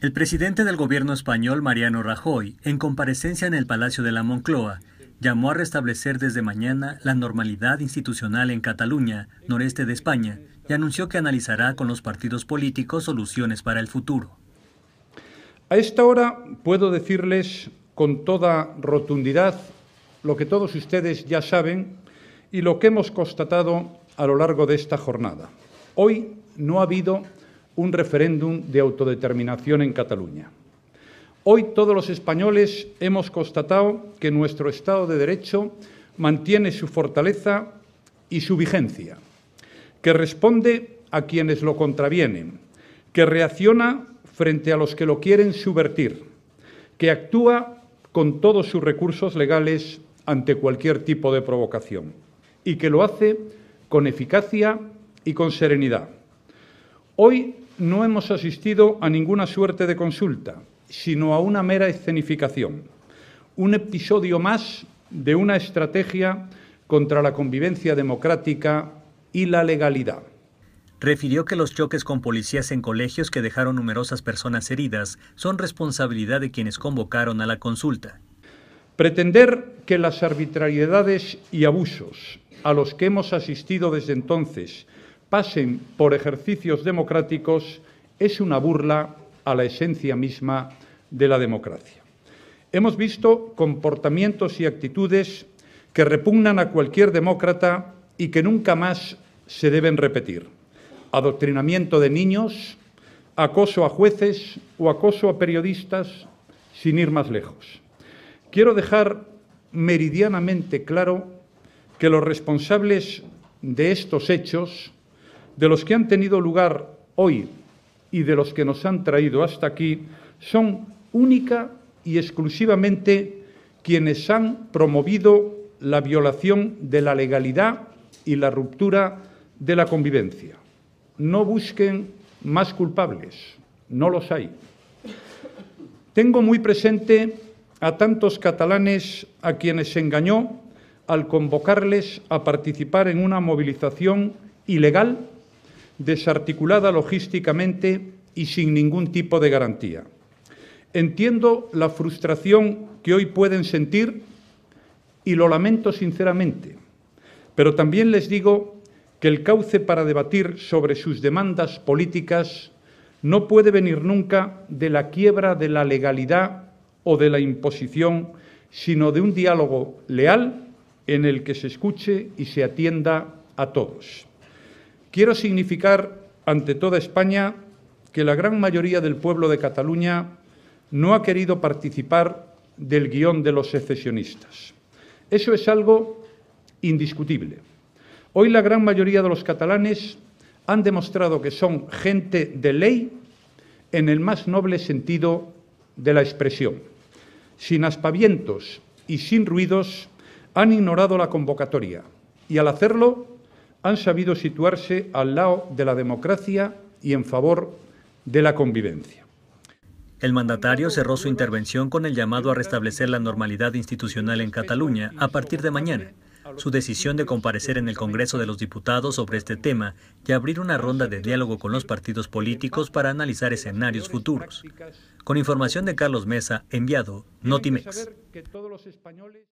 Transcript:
El presidente del gobierno español, Mariano Rajoy, en comparecencia en el Palacio de la Moncloa, llamó a restablecer desde mañana la normalidad institucional en Cataluña, noreste de España, y anunció que analizará con los partidos políticos soluciones para el futuro. A esta hora puedo decirles con toda rotundidad lo que todos ustedes ya saben y lo que hemos constatado a lo largo de esta jornada. Hoy no ha habido un referéndum de autodeterminación en Cataluña. Hoy todos los españoles hemos constatado que nuestro Estado de Derecho mantiene su fortaleza y su vigencia, que responde a quienes lo contravienen, que reacciona frente a los que lo quieren subvertir, que actúa con todos sus recursos legales ante cualquier tipo de provocación y que lo hace con eficacia y con serenidad. Hoy no hemos asistido a ninguna suerte de consulta, sino a una mera escenificación, un episodio más de una estrategia contra la convivencia democrática y la legalidad. Refirió que los choques con policías en colegios que dejaron numerosas personas heridas son responsabilidad de quienes convocaron a la consulta. Pretender que las arbitrariedades y abusos a los que hemos asistido desde entonces pasen por ejercicios democráticos es una burla a la esencia misma de la democracia. Hemos visto comportamientos y actitudes que repugnan a cualquier demócrata y que nunca más se deben repetir. Adoctrinamiento de niños, acoso a jueces o acoso a periodistas, sin ir más lejos. Quiero dejar meridianamente claro que los responsables de estos hechos de los que han tenido lugar hoy y de los que nos han traído hasta aquí son única y exclusivamente quienes han promovido la violación de la legalidad y la ruptura de la convivencia. No busquen más culpables, no los hay. Tengo muy presente a tantos catalanes a quienes se engañó al convocarles a participar en una movilización ilegal desarticulada logísticamente y sin ningún tipo de garantía. Entiendo la frustración que hoy pueden sentir y lo lamento sinceramente, pero también les digo que el cauce para debatir sobre sus demandas políticas no puede venir nunca de la quiebra de la legalidad o de la imposición, sino de un diálogo leal en el que se escuche y se atienda a todos. Quiero significar ante toda España que la gran mayoría del pueblo de Cataluña no ha querido participar del guión de los secesionistas. Eso es algo indiscutible. Hoy la gran mayoría de los catalanes han demostrado que son gente de ley en el más noble sentido de la expresión. Sin aspavientos y sin ruidos han ignorado la convocatoria y al hacerlo han sabido situarse al lado de la democracia y en favor de la convivencia. El mandatario cerró su intervención con el llamado a restablecer la normalidad institucional en Cataluña a partir de mañana. Su decisión de comparecer en el Congreso de los Diputados sobre este tema y abrir una ronda de diálogo con los partidos políticos para analizar escenarios futuros. Con información de Carlos Mesa, enviado Notimex.